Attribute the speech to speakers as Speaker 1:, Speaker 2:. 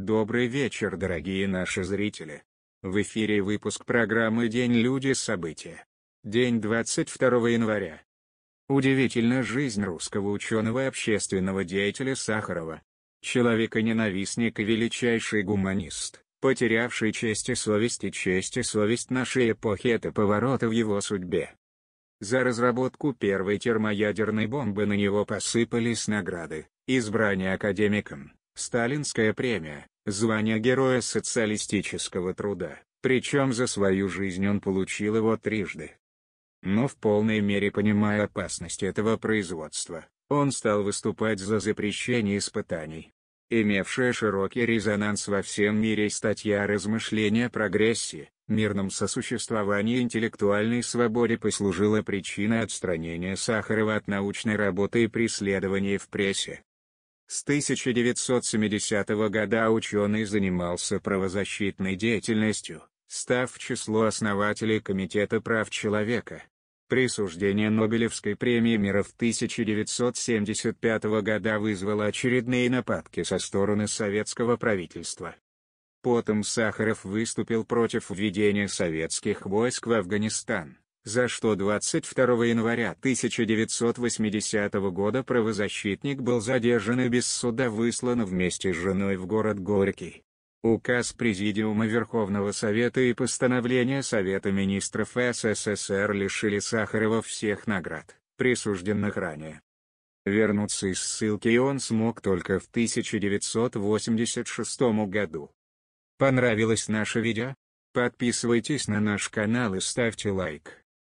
Speaker 1: Добрый вечер, дорогие наши зрители. В эфире выпуск программы «День люди. События». День 22 января. Удивительна жизнь русского ученого и общественного деятеля Сахарова. Человека-ненавистник и величайший гуманист, потерявший честь и совесть и честь и совесть нашей эпохи – это повороты в его судьбе. За разработку первой термоядерной бомбы на него посыпались награды, избрание академиком Сталинская премия, звание Героя социалистического труда, причем за свою жизнь он получил его трижды. Но в полной мере понимая опасность этого производства, он стал выступать за запрещение испытаний. Имевшая широкий резонанс во всем мире статья «Размышления о прогрессе», мирном сосуществовании и интеллектуальной свободе послужила причиной отстранения Сахарова от научной работы и преследования в прессе. С 1970 года ученый занимался правозащитной деятельностью, став в число основателей Комитета прав человека. Присуждение Нобелевской премии мира в 1975 года вызвало очередные нападки со стороны советского правительства. Потом Сахаров выступил против введения советских войск в Афганистан за что 22 января 1980 года правозащитник был задержан и без суда выслан вместе с женой в город Горький. Указ Президиума Верховного Совета и постановление Совета Министров СССР лишили Сахарова всех наград, присужденных ранее. Вернуться из ссылки он смог только в 1986 году. Понравилось наше видео? Подписывайтесь на наш канал и ставьте лайк.